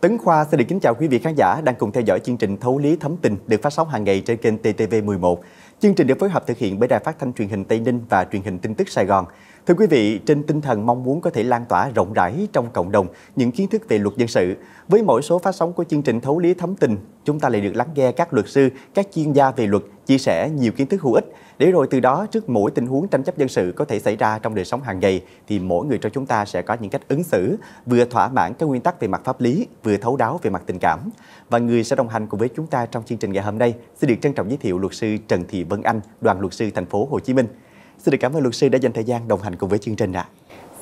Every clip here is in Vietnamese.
Tấn Khoa xin được kính chào quý vị khán giả đang cùng theo dõi chương trình Thấu Lý Thấm Tình được phát sóng hàng ngày trên kênh TTV11. Chương trình được phối hợp thực hiện bởi Đài Phát thanh Truyền hình Tây Ninh và Truyền hình Tin tức Sài Gòn. Thưa quý vị, trên tinh thần mong muốn có thể lan tỏa rộng rãi trong cộng đồng những kiến thức về luật dân sự, với mỗi số phát sóng của chương trình Thấu lý thấm tình, chúng ta lại được lắng nghe các luật sư, các chuyên gia về luật chia sẻ nhiều kiến thức hữu ích để rồi từ đó trước mỗi tình huống tranh chấp dân sự có thể xảy ra trong đời sống hàng ngày thì mỗi người trong chúng ta sẽ có những cách ứng xử vừa thỏa mãn các nguyên tắc về mặt pháp lý, vừa thấu đáo về mặt tình cảm. Và người sẽ đồng hành cùng với chúng ta trong chương trình ngày hôm nay sẽ được trân trọng giới thiệu luật sư Trần Thị Vân Anh, đoàn luật sư thành phố Hồ Chí Minh. Xin được cảm ơn luật sư đã dành thời gian đồng hành cùng với chương trình ạ.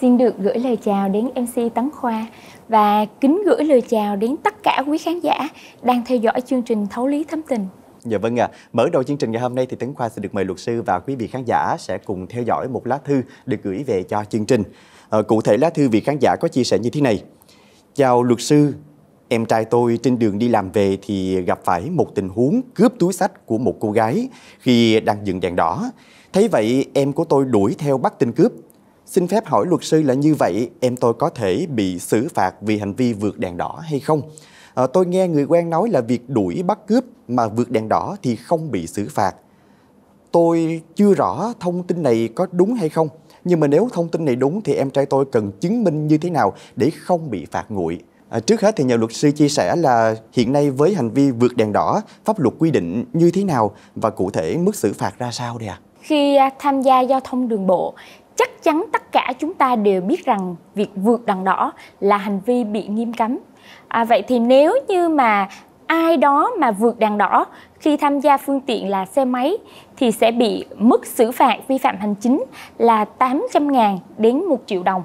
Xin được gửi lời chào đến MC Tấn Khoa và kính gửi lời chào đến tất cả quý khán giả đang theo dõi chương trình Thấu lý thấm tình. Dạ vâng ạ. À. Mở đầu chương trình ngày hôm nay thì Tấn Khoa sẽ được mời luật sư và quý vị khán giả sẽ cùng theo dõi một lá thư được gửi về cho chương trình. À, cụ thể lá thư vị khán giả có chia sẻ như thế này. Chào luật sư, Em trai tôi trên đường đi làm về thì gặp phải một tình huống cướp túi sách của một cô gái khi đang dừng đèn đỏ. Thấy vậy em của tôi đuổi theo bắt tên cướp. Xin phép hỏi luật sư là như vậy em tôi có thể bị xử phạt vì hành vi vượt đèn đỏ hay không? À, tôi nghe người quen nói là việc đuổi bắt cướp mà vượt đèn đỏ thì không bị xử phạt. Tôi chưa rõ thông tin này có đúng hay không, nhưng mà nếu thông tin này đúng thì em trai tôi cần chứng minh như thế nào để không bị phạt nguội. À, trước hết thì nhờ luật sư chia sẻ là hiện nay với hành vi vượt đèn đỏ, pháp luật quy định như thế nào và cụ thể mức xử phạt ra sao đây ạ? À? Khi tham gia giao thông đường bộ, chắc chắn tất cả chúng ta đều biết rằng việc vượt đèn đỏ là hành vi bị nghiêm cấm. À, vậy thì nếu như mà ai đó mà vượt đèn đỏ khi tham gia phương tiện là xe máy thì sẽ bị mức xử phạt vi phạm hành chính là 800 ngàn đến 1 triệu đồng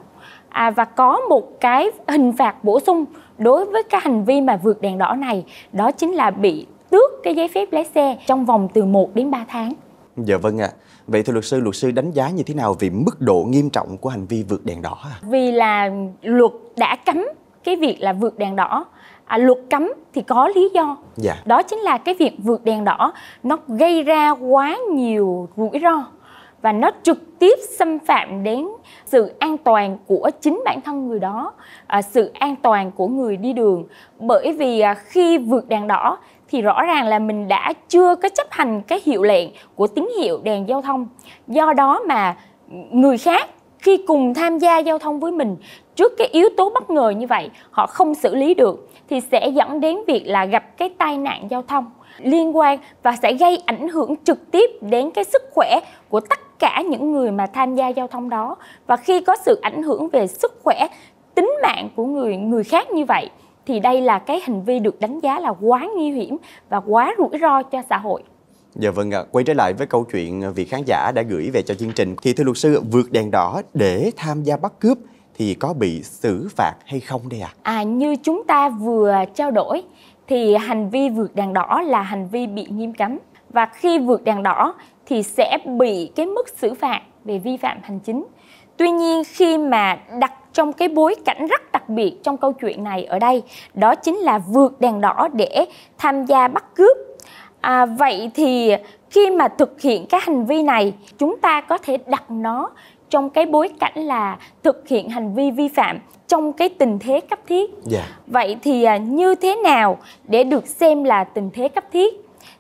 à, và có một cái hình phạt bổ sung đối với cái hành vi mà vượt đèn đỏ này đó chính là bị tước cái giấy phép lái xe trong vòng từ 1 đến 3 tháng. Dạ vâng ạ. À. Vậy thưa luật sư, luật sư đánh giá như thế nào về mức độ nghiêm trọng của hành vi vượt đèn đỏ? Vì là luật đã cấm cái việc là vượt đèn đỏ à, luật cấm thì có lý do dạ. đó chính là cái việc vượt đèn đỏ nó gây ra quá nhiều rủi ro và nó trực tiếp xâm phạm đến sự an toàn của chính bản thân người đó, à, sự an toàn của người đi đường. Bởi vì à, khi vượt đèn đỏ thì rõ ràng là mình đã chưa có chấp hành cái hiệu lệnh của tín hiệu đèn giao thông. Do đó mà người khác khi cùng tham gia giao thông với mình trước cái yếu tố bất ngờ như vậy họ không xử lý được thì sẽ dẫn đến việc là gặp cái tai nạn giao thông liên quan và sẽ gây ảnh hưởng trực tiếp đến cái sức khỏe của tất cả những người mà tham gia giao thông đó và khi có sự ảnh hưởng về sức khỏe tính mạng của người người khác như vậy thì đây là cái hành vi được đánh giá là quá nguy hiểm và quá rủi ro cho xã hội Dạ vâng ạ, quay trở lại với câu chuyện vị khán giả đã gửi về cho chương trình Thì thưa luật sư, vượt đèn đỏ để tham gia bắt cướp thì có bị xử phạt hay không đây ạ? À? à, như chúng ta vừa trao đổi thì hành vi vượt đèn đỏ là hành vi bị nghiêm cấm và khi vượt đèn đỏ thì sẽ bị cái mức xử phạt về vi phạm hành chính. Tuy nhiên khi mà đặt trong cái bối cảnh rất đặc biệt trong câu chuyện này ở đây đó chính là vượt đèn đỏ để tham gia bắt cướp À, vậy thì khi mà thực hiện cái hành vi này chúng ta có thể đặt nó trong cái bối cảnh là thực hiện hành vi vi phạm trong cái tình thế cấp thiết. Yeah. Dạ. Vậy thì à, như thế nào để được xem là tình thế cấp thiết?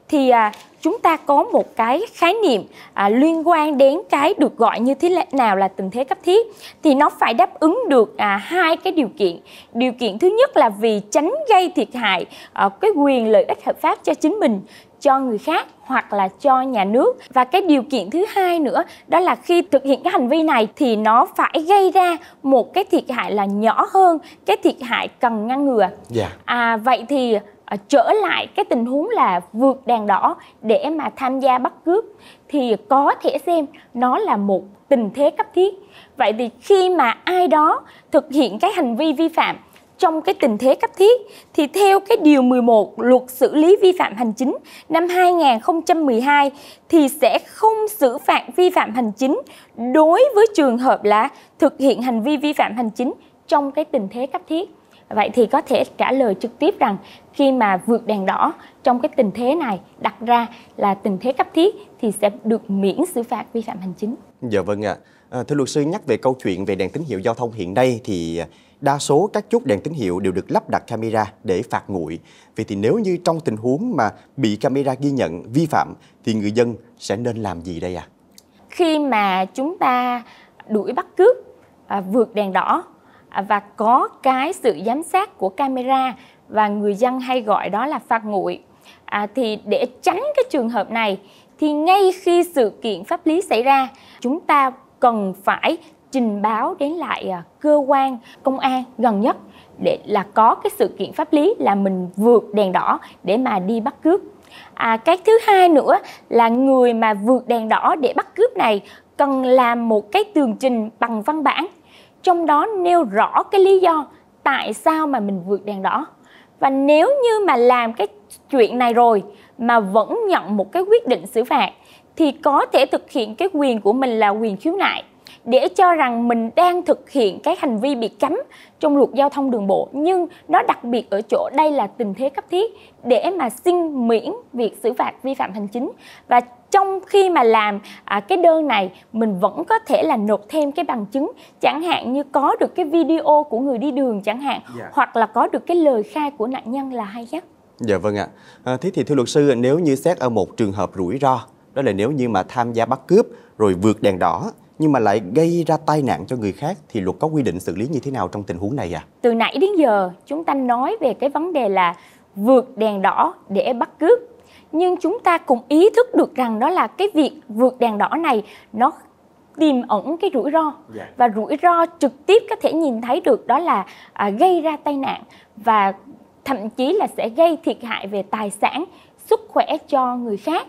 Thì à, chúng ta có một cái khái niệm à, liên quan đến cái được gọi như thế nào là tình thế cấp thiết thì nó phải đáp ứng được à, hai cái điều kiện điều kiện thứ nhất là vì tránh gây thiệt hại à, cái quyền lợi ích hợp pháp cho chính mình cho người khác hoặc là cho nhà nước và cái điều kiện thứ hai nữa đó là khi thực hiện cái hành vi này thì nó phải gây ra một cái thiệt hại là nhỏ hơn cái thiệt hại cần ngăn ngừa yeah. Dạ. à vậy thì à, trở lại cái tình huống là vượt đèn đỏ để mà tham gia bắt cướp thì có thể xem nó là một tình thế cấp thiết vậy thì khi mà ai đó thực hiện cái hành vi vi phạm trong cái tình thế cấp thiết thì theo cái điều 11 luật xử lý vi phạm hành chính năm 2012 thì sẽ không xử phạt vi phạm hành chính đối với trường hợp là thực hiện hành vi vi phạm hành chính trong cái tình thế cấp thiết. Vậy thì có thể trả lời trực tiếp rằng khi mà vượt đèn đỏ trong cái tình thế này đặt ra là tình thế cấp thiết thì sẽ được miễn xử phạt vi phạm hành chính. Dạ vâng ạ. À. À, thưa luật sư nhắc về câu chuyện về đèn tín hiệu giao thông hiện nay thì đa số các chốt đèn tín hiệu đều được lắp đặt camera để phạt nguội. Vậy thì nếu như trong tình huống mà bị camera ghi nhận vi phạm thì người dân sẽ nên làm gì đây ạ? À? Khi mà chúng ta đuổi bắt cướp à, vượt đèn đỏ à, và có cái sự giám sát của camera và người dân hay gọi đó là phạt nguội à, thì để tránh cái trường hợp này thì ngay khi sự kiện pháp lý xảy ra chúng ta cần phải trình báo đến lại à, cơ quan công an gần nhất để là có cái sự kiện pháp lý là mình vượt đèn đỏ để mà đi bắt cướp à, cái thứ hai nữa là người mà vượt đèn đỏ để bắt cướp này cần làm một cái tường trình bằng văn bản trong đó nêu rõ cái lý do tại sao mà mình vượt đèn đỏ và nếu như mà làm cái chuyện này rồi mà vẫn nhận một cái quyết định xử phạt thì có thể thực hiện cái quyền của mình là quyền khiếu nại để cho rằng mình đang thực hiện cái hành vi bị cấm trong luật giao thông đường bộ nhưng nó đặc biệt ở chỗ đây là tình thế cấp thiết để mà xin miễn việc xử phạt vi phạm hành chính và trong khi mà làm à, cái đơn này mình vẫn có thể là nộp thêm cái bằng chứng chẳng hạn như có được cái video của người đi đường chẳng hạn yeah. Dạ. hoặc là có được cái lời khai của nạn nhân là hay nhất Dạ vâng ạ. À, thế thì thưa luật sư, nếu như xét ở một trường hợp rủi ro, đó là nếu như mà tham gia bắt cướp rồi vượt đèn đỏ nhưng mà lại gây ra tai nạn cho người khác thì luật có quy định xử lý như thế nào trong tình huống này ạ? À? Từ nãy đến giờ chúng ta nói về cái vấn đề là vượt đèn đỏ để bắt cướp. Nhưng chúng ta cũng ý thức được rằng đó là cái việc vượt đèn đỏ này nó tiềm ẩn cái rủi ro dạ. và rủi ro trực tiếp có thể nhìn thấy được đó là à, gây ra tai nạn và thậm chí là sẽ gây thiệt hại về tài sản, sức khỏe cho người khác.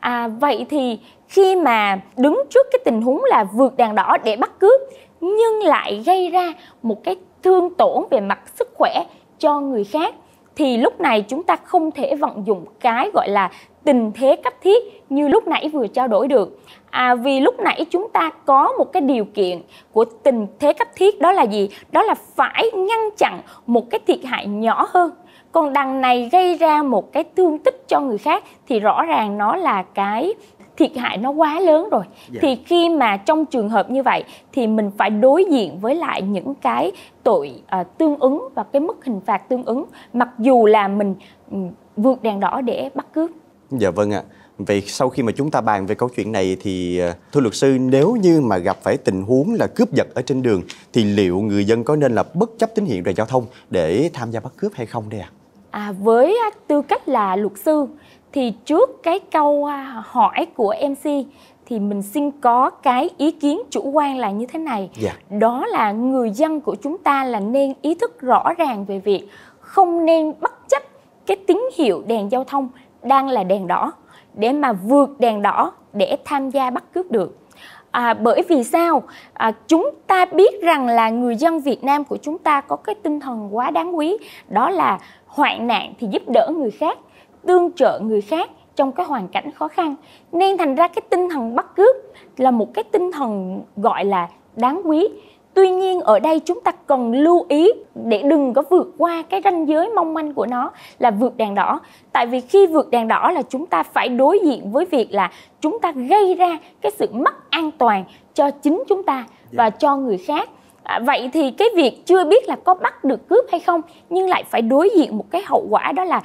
À, vậy thì khi mà đứng trước cái tình huống là vượt đèn đỏ để bắt cướp nhưng lại gây ra một cái thương tổn về mặt sức khỏe cho người khác thì lúc này chúng ta không thể vận dụng cái gọi là tình thế cấp thiết như lúc nãy vừa trao đổi được à, vì lúc nãy chúng ta có một cái điều kiện của tình thế cấp thiết đó là gì đó là phải ngăn chặn một cái thiệt hại nhỏ hơn còn đằng này gây ra một cái thương tích cho người khác thì rõ ràng nó là cái thiệt hại nó quá lớn rồi dạ. thì khi mà trong trường hợp như vậy thì mình phải đối diện với lại những cái tội uh, tương ứng và cái mức hình phạt tương ứng mặc dù là mình vượt đèn đỏ để bắt cướp dạ vâng ạ vậy sau khi mà chúng ta bàn về câu chuyện này thì à, thưa luật sư nếu như mà gặp phải tình huống là cướp giật ở trên đường thì liệu người dân có nên là bất chấp tín hiệu đèn giao thông để tham gia bắt cướp hay không đây ạ à? à, với à, tư cách là luật sư thì trước cái câu à, hỏi của mc thì mình xin có cái ý kiến chủ quan là như thế này yeah. Dạ. đó là người dân của chúng ta là nên ý thức rõ ràng về việc không nên bất chấp cái tín hiệu đèn giao thông đang là đèn đỏ để mà vượt đèn đỏ để tham gia bắt cướp được À, bởi vì sao? À, chúng ta biết rằng là người dân Việt Nam của chúng ta có cái tinh thần quá đáng quý, đó là hoạn nạn thì giúp đỡ người khác, tương trợ người khác trong cái hoàn cảnh khó khăn. Nên thành ra cái tinh thần bắt cướp là một cái tinh thần gọi là đáng quý Tuy nhiên ở đây chúng ta cần lưu ý để đừng có vượt qua cái ranh giới mong manh của nó là vượt đèn đỏ. Tại vì khi vượt đèn đỏ là chúng ta phải đối diện với việc là chúng ta gây ra cái sự mất an toàn cho chính chúng ta và dạ. cho người khác. À, vậy thì cái việc chưa biết là có bắt được cướp hay không nhưng lại phải đối diện một cái hậu quả đó là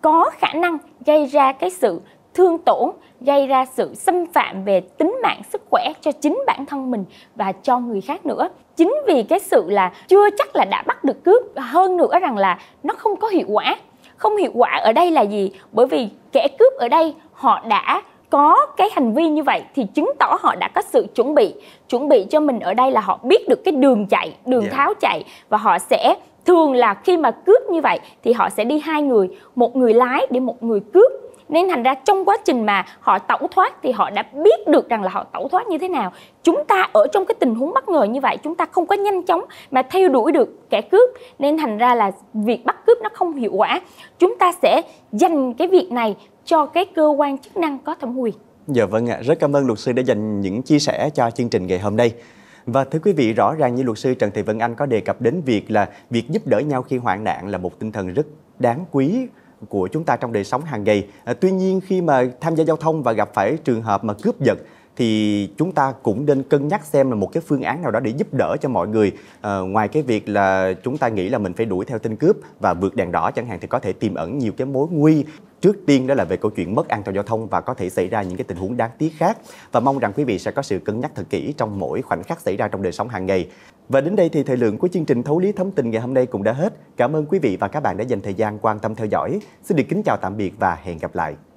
có khả năng gây ra cái sự thương tổn, gây ra sự xâm phạm về tính mạng, sức khỏe cho chính bản thân mình và cho người khác nữa. Chính vì cái sự là chưa chắc là đã bắt được cướp, hơn nữa rằng là nó không có hiệu quả. Không hiệu quả ở đây là gì? Bởi vì kẻ cướp ở đây họ đã có cái hành vi như vậy thì chứng tỏ họ đã có sự chuẩn bị chuẩn bị cho mình ở đây là họ biết được cái đường chạy đường yeah. Dạ. tháo chạy và họ sẽ thường là khi mà cướp như vậy thì họ sẽ đi hai người một người lái để một người cướp nên thành ra trong quá trình mà họ tẩu thoát thì họ đã biết được rằng là họ tẩu thoát như thế nào chúng ta ở trong cái tình huống bất ngờ như vậy chúng ta không có nhanh chóng mà theo đuổi được kẻ cướp nên thành ra là việc bắt cướp nó không hiệu quả chúng ta sẽ dành cái việc này cho cái cơ quan chức năng có thẩm quyền Dạ vâng ạ, rất cảm ơn luật sư đã dành những chia sẻ cho chương trình ngày hôm nay. Và thưa quý vị, rõ ràng như luật sư Trần Thị Vân Anh có đề cập đến việc là việc giúp đỡ nhau khi hoạn nạn là một tinh thần rất đáng quý của chúng ta trong đời sống hàng ngày. À, tuy nhiên khi mà tham gia giao thông và gặp phải trường hợp mà cướp giật thì chúng ta cũng nên cân nhắc xem là một cái phương án nào đó để giúp đỡ cho mọi người à, ngoài cái việc là chúng ta nghĩ là mình phải đuổi theo tên cướp và vượt đèn đỏ chẳng hạn thì có thể tiềm ẩn nhiều cái mối nguy trước tiên đó là về câu chuyện mất an toàn giao thông và có thể xảy ra những cái tình huống đáng tiếc khác và mong rằng quý vị sẽ có sự cân nhắc thật kỹ trong mỗi khoảnh khắc xảy ra trong đời sống hàng ngày và đến đây thì thời lượng của chương trình thấu lý thấm tình ngày hôm nay cũng đã hết cảm ơn quý vị và các bạn đã dành thời gian quan tâm theo dõi xin được kính chào tạm biệt và hẹn gặp lại